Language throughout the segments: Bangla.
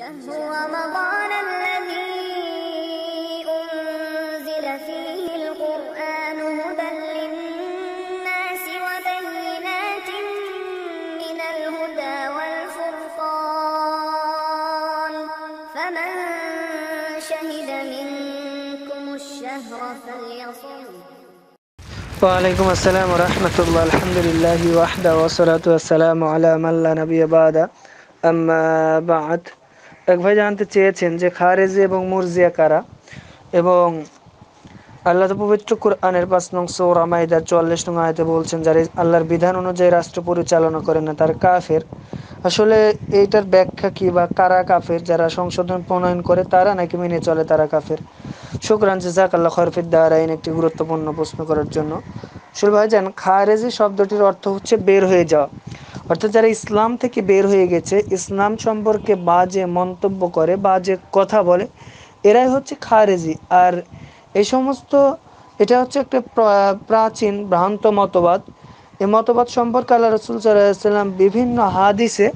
شهر رمضان الذي أنزل فيه القرآن هدى للناس وبينات من الهدى والفرقان فمن شهد منكم الشهر فليصم وعليكم السلام ورحمة الله الحمد لله وحده والصلاة والسلام على من لا نبي بعد أما بعد এক ভাই জানতে চেয়েছেন যে খারেজি এবং মুরজিয়া কারা এবং আল্লাহ পবিত্র কোরআনের পাঁচ নং সৌরা মাইদার চুয়াল্লিশ নং আয়তে বলছেন যারা আল্লাহর বিধান অনুযায়ী রাষ্ট্র পরিচালনা করে না তার কাফের আসলে এইটার ব্যাখ্যা কি বা কারা কাফের যারা সংশোধন প্রণয়ন করে তারা নাকি মেনে চলে তারা কাফের শুক্রান জাক আল্লাহ খরফির দারাইন একটি গুরুত্বপূর্ণ প্রশ্ন করার জন্য ভাই ভাইজান খারেজি শব্দটির অর্থ হচ্ছে বের হয়ে যাওয়া অর্থাৎ যারা ইসলাম থেকে বের হয়ে গেছে ইসলাম সম্পর্কে বাজে মন্তব্য করে বাজে কথা বলে এরাই হচ্ছে খারেজি আর এই সমস্ত এটা হচ্ছে একটা প্রাচীন ভ্রান্ত মতবাদ এই মতবাদ সম্পর্কে আল্লাহ রসুল সাল্লাম বিভিন্ন হাদিসে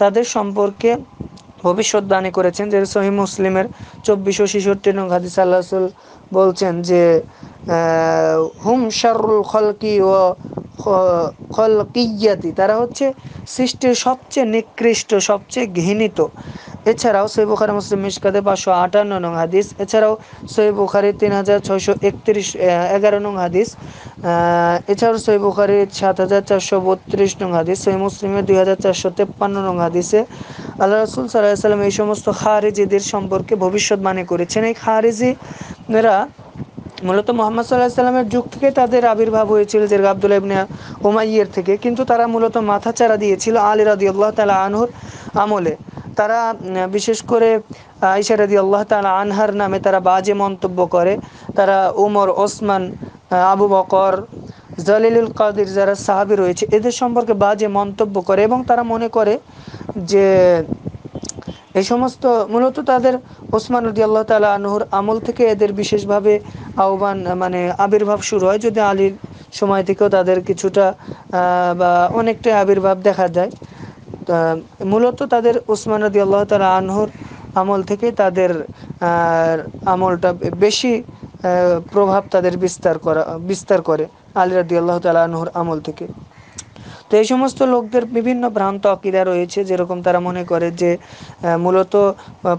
তাদের সম্পর্কে ভবিষ্যৎবাণী করেছেন যে সহি মুসলিমের ও ছেষট্টি নং হাদিস আল্লাহ রসুল বলছেন যে হুম শারুল খলকি ও খলকিয়াতি তারা হচ্ছে সৃষ্টির সবচেয়ে নিকৃষ্ট সবচেয়ে ঘৃণিত এছাড়াও সৈব বুখারি মুসলিম মিসকাদে পাঁচশো আটান্ন নং হাদিস এছাড়াও সৈব বুখারি তিন হাজার ছয়শো একত্রিশ এগারো নং হাদিস এছাড়াও সৈব বুখারি সাত হাজার চারশো বত্রিশ নং হাদিস সৈ মুসলিমের দুই হাজার চারশো তেপ্পান্ন নং হাদিসে আল্লাহ রসুল সাল্লাহ সাল্লাম এই সমস্ত খারেজিদের সম্পর্কে ভবিষ্যৎবাণী করেছেন এই খারেজিরা মূলত মোহাম্মদ সাল্লাহ সাল্লামের যুগ থেকে তাদের আবির্ভাব হয়েছিল যে আবদুল্লাহ ইবনে ওমাইয়ের থেকে কিন্তু তারা মূলত মাথাচাড়া দিয়েছিল আলী রাদি আল্লাহ তালা আনহুর আমলে তারা বিশেষ করে আইসা রাদি আল্লাহ তালা আনহার নামে তারা বাজে মন্তব্য করে তারা উমর ওসমান আবু বকর জলিলুল কাদির যারা সাহাবি রয়েছে এদের সম্পর্কে বাজে মন্তব্য করে এবং তারা মনে করে যে এই সমস্ত মূলত তাদের ওসমান রদি আল্লাহ তালা আনহুর আমল থেকে এদের বিশেষভাবে আহ্বান মানে আবির্ভাব শুরু হয় যদি আলীর সময় থেকেও তাদের কিছুটা বা অনেকটাই আবির্ভাব দেখা যায় মূলত তাদের ওসমান রদি আল্লাহ তালা আনহুর আমল থেকে তাদের আমলটা বেশি প্রভাব তাদের বিস্তার করা বিস্তার করে আলী রদি আল্লাহ তালা আনহুর আমল থেকে তো এই সমস্ত লোকদের বিভিন্ন ভ্রান্ত অকিদা রয়েছে যেরকম তারা মনে করে যে মূলত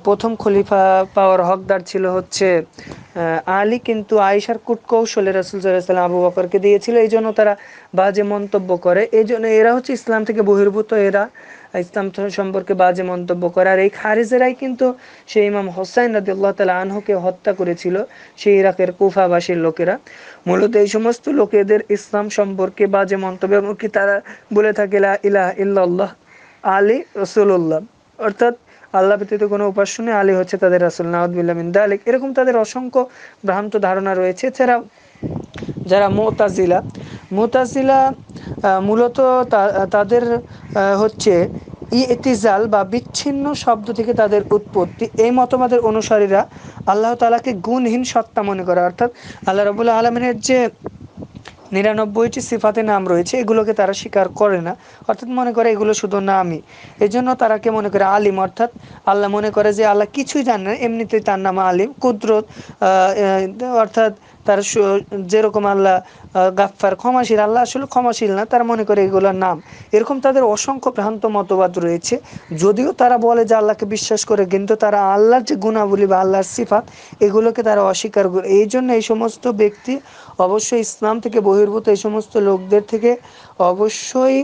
প্রথম খলিফা পাওয়ার হকদার ছিল হচ্ছে আলী কিন্তু আয়েশার কূটকৌশলে রাসুল সাল্লাম আবু বকরকে দিয়েছিল এই জন্য তারা বাজে মন্তব্য করে এই জন্য এরা হচ্ছে ইসলাম থেকে বহির্ভূত এরা ইসলাম সম্পর্কে বাজে মন্তব্য করার এই খারেজেরাই কিন্তু সেই ইমাম হোসাইন রাদি আল্লাহ তালা আনহকে হত্যা করেছিল সেই ইরাকের কুফাবাসীর লোকেরা মূলত এই সমস্ত লোকেদের ইসলাম সম্পর্কে বাজে মন্তব্য এমনকি তারা বলে থাকে লা ইলাহ ইল্লাহ আলী রসুল্লাহ অর্থাৎ আল্লাহ ব্যতীত কোনো উপাসনে আলী হচ্ছে তাদের রাসুল নাউদ্দুল্লাহ মিন দালিক এরকম তাদের অসংখ্য ভ্রান্ত ধারণা রয়েছে এছাড়া যারা মোতাজিলা মোতাজিলা মূলত তাদের হচ্ছে ইতিজাল বা বিচ্ছিন্ন শব্দ থেকে তাদের উৎপত্তি এই মতবাদের অনুসারীরা আল্লাহ তালাকে গুণহীন সত্তা মনে করে অর্থাৎ আল্লাহ রবুল্লা আলমিনের যে নিরানব্বইটি সিফাতে নাম রয়েছে এগুলোকে তারা স্বীকার করে না অর্থাৎ মনে করে এগুলো শুধু নামই এজন্য তারা কে মনে করে আলিম অর্থাৎ আল্লাহ মনে করে যে আল্লাহ কিছুই জানে না এমনিতেই তার নাম আলিম কুদরত অর্থাৎ তার যেরকম আল্লাহ গাফার ক্ষমাশীল আল্লাহ আসলে ক্ষমাশীল না তারা মনে করে এগুলোর নাম এরকম তাদের অসংখ্য ভ্রান্ত মতবাদ রয়েছে যদিও তারা বলে যে আল্লাহকে বিশ্বাস করে কিন্তু তারা আল্লাহর যে গুণাবলী বা আল্লাহর সিফাত এগুলোকে তারা অস্বীকার করে এই জন্য এই সমস্ত ব্যক্তি অবশ্যই ইসলাম থেকে বহির্ভূত এই সমস্ত লোকদের থেকে অবশ্যই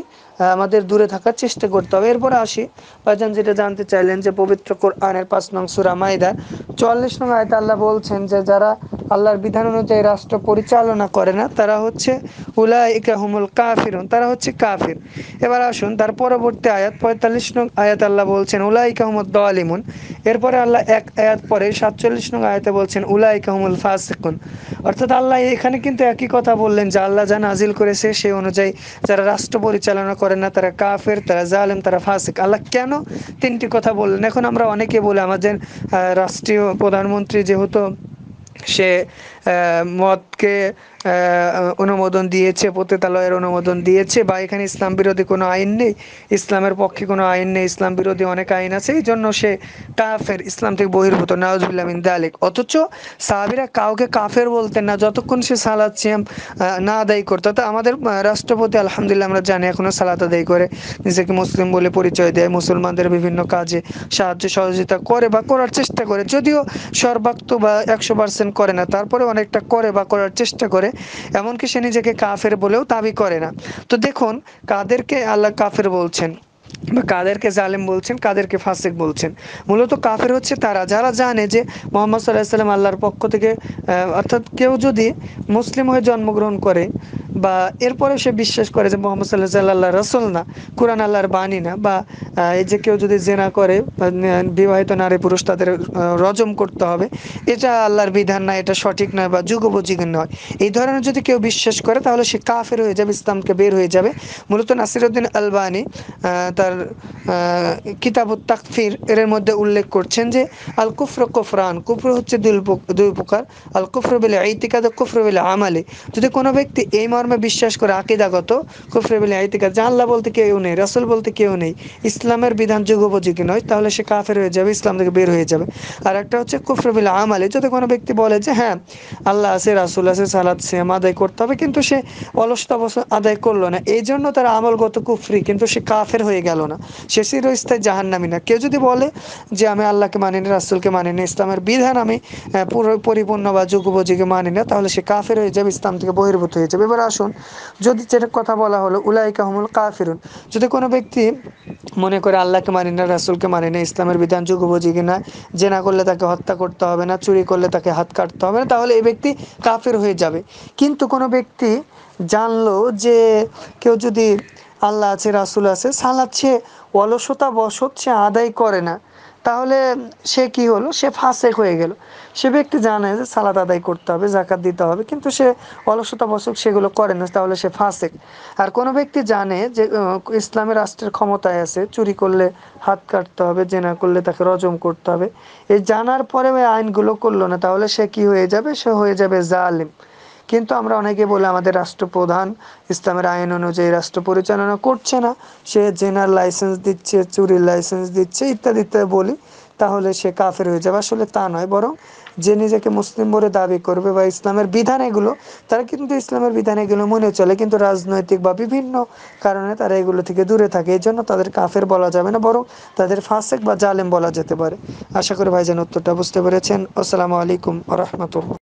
আমাদের দূরে থাকার চেষ্টা করতে হবে এরপর আসি ভাইজান যেটা জানতে চাইলেন যে পবিত্র কোরআনের পাঁচ নং সুরা মাইদার চুয়াল্লিশ নং আয়তা আল্লাহ বলছেন যে যারা আল্লাহর বিধান অনুযায়ী রাষ্ট্র পরিচালনা করে না তারা হচ্ছে উলাইকা কাফিরুন তারা হচ্ছে কাফির এবার আসুন তার পরবর্তী আয়াত পঁয়তাল্লিশ নং আয়াত আল্লাহ বলছেন উলাইকা হুমুদ দলিমুন এরপরে আল্লাহ এক আয়াত পরে সাতচল্লিশ নং আয়াতে বলছেন উলাইকা হুমুল ফাসিকুন অর্থাৎ আল্লাহ এখানে কিন্তু একই কথা বললেন যে আল্লাহ যা নাজিল করেছে সেই অনুযায়ী যারা রাষ্ট্র পরিচালনা করে করে না তারা কাফের তারা জালেম তারা ফাসিক আল্লাহ কেন তিনটি কথা বললেন এখন আমরা অনেকে বলে আমাদের রাষ্ট্রীয় প্রধানমন্ত্রী যেহেতু সে মতকে অনুমোদন দিয়েছে পতিতালয়ের অনুমোদন দিয়েছে বা এখানে ইসলাম বিরোধী কোনো আইন নেই ইসলামের পক্ষে কোনো আইন নেই ইসলাম বিরোধী অনেক আইন আছে এই জন্য সে কাফের ইসলাম থেকে বহির্ভূত নওয়াজবুল্লাহ মিন দালেক অথচ সাহাবিরা কাউকে কাফের বলতেন না যতক্ষণ সে সালাদ সিয়াম না আদায় করতো তো আমাদের রাষ্ট্রপতি আলহামদুলিল্লাহ আমরা জানি এখনও সালাত আদায় করে নিজেকে মুসলিম বলে পরিচয় দেয় মুসলমানদের বিভিন্ন কাজে সাহায্য সহযোগিতা করে বা করার চেষ্টা করে যদিও সর্বাক্ত বা একশো পার্সেন্ট করে না তারপরে অনেকটা করে বা করার চেষ্টা করে এমনকি সে নিজেকে কাফের বলেও দাবি করে না তো দেখুন কাদেরকে আল্লাহ কাফের বলছেন বা কাদেরকে জালেম বলছেন কাদেরকে ফাসেক বলছেন মূলত কাফের হচ্ছে তারা যারা জানে যে মোহাম্মদ সাল্লাহ সাল্লাম আল্লাহর পক্ষ থেকে অর্থাৎ কেউ যদি মুসলিম হয়ে জন্মগ্রহণ করে বা এরপরে সে বিশ্বাস করে যে মোহাম্মদ সাল্লাহ সাল্লাহ রসুল না কোরআন আল্লাহর বাণী না বা এই যে কেউ যদি জেনা করে বিবাহিত নারী পুরুষ তাদের রজম করতে হবে এটা আল্লাহর বিধান না এটা সঠিক নয় বা যুগোপযোগী নয় এই ধরনের যদি কেউ বিশ্বাস করে তাহলে সে কাফের হয়ে যাবে ইসলামকে বের হয়ে যাবে মূলত নাসিরুদ্দিন আলবানি তার কিতাব তাকফির এর মধ্যে উল্লেখ করছেন যে আল কুফর কুফরান কুফর হচ্ছে দুই প্রকার আল কুফর বেলে ইতিকাদ কুফর বেলে আমালে যদি কোনো ব্যক্তি এই মর্ম ধর্মে বিশ্বাস করে আকিদাগত কুফরে আইতিকা যে আল্লাহ বলতে কেউ নেই রাসূল বলতে কেউ নেই ইসলামের বিধান যুগোপযোগী নয় তাহলে সে কাফের হয়ে যাবে ইসলাম থেকে বের হয়ে যাবে আর একটা হচ্ছে কুফরে বিল আমালে যদি কোনো ব্যক্তি বলে যে হ্যাঁ আল্লাহ আছে রাসুল আছে সালাদ সেম আদায় করতে হবে কিন্তু সে অলসতা অবস্থা আদায় করলো না এই জন্য তার আমলগত কুফরি কিন্তু সে কাফের হয়ে গেল না সে চিরস্থায়ী জাহান্নামি না কেউ যদি বলে যে আমি আল্লাহকে মানি রাসূলকে রাসুলকে না ইসলামের বিধান আমি পরিপূর্ণ বা যুগোপযোগী মানি না তাহলে সে কাফের হয়ে যাবে ইসলাম থেকে বহির্ভূত হয়ে যাবে এবার আসুন যদি যেটা কথা বলা হলো উলাই হুমুল কাফিরুন যদি কোনো ব্যক্তি মনে করে আল্লাহকে মানি না রাসুলকে মানি না ইসলামের বিধান যুগ উপযোগী না যে না করলে তাকে হত্যা করতে হবে না চুরি করলে তাকে হাত কাটতে হবে না তাহলে এই ব্যক্তি কাফের হয়ে যাবে কিন্তু কোনো ব্যক্তি জানলো যে কেউ যদি আল্লাহ আছে রাসুল আছে সালাচ্ছে সে অলসতা বসত সে আদায় করে না তাহলে সে কি হলো সে ফাঁসেক হয়ে গেল সে ব্যক্তি জানে যে সালাত আদায় করতে হবে জাকাত দিতে হবে কিন্তু সে অলসতা বসক সেগুলো করে না তাহলে সে ফাঁসেক আর কোনো ব্যক্তি জানে যে ইসলামের রাষ্ট্রের ক্ষমতায় আছে চুরি করলে হাত কাটতে হবে জেনা করলে তাকে রজম করতে হবে এই জানার পরে ওই আইনগুলো করলো না তাহলে সে কি হয়ে যাবে সে হয়ে যাবে জালিম কিন্তু আমরা অনেকে বলে আমাদের রাষ্ট্রপ্রধান ইসলামের আইন অনুযায়ী রাষ্ট্র পরিচালনা করছে না সে জেনার লাইসেন্স দিচ্ছে চুরির লাইসেন্স দিচ্ছে ইত্যাদি ইত্যাদি বলি তাহলে সে কাফের হয়ে যাবে আসলে তা নয় বরং যে নিজেকে মুসলিম বলে দাবি করবে বা ইসলামের বিধান এগুলো তারা কিন্তু ইসলামের বিধান এগুলো মনে চলে কিন্তু রাজনৈতিক বা বিভিন্ন কারণে তারা এগুলো থেকে দূরে থাকে এই জন্য তাদের কাফের বলা যাবে না বরং তাদের ফাসেক বা জালেম বলা যেতে পারে আশা করি ভাইজান উত্তরটা বুঝতে পেরেছেন আসসালামু আলাইকুম রহমতুল্লাহ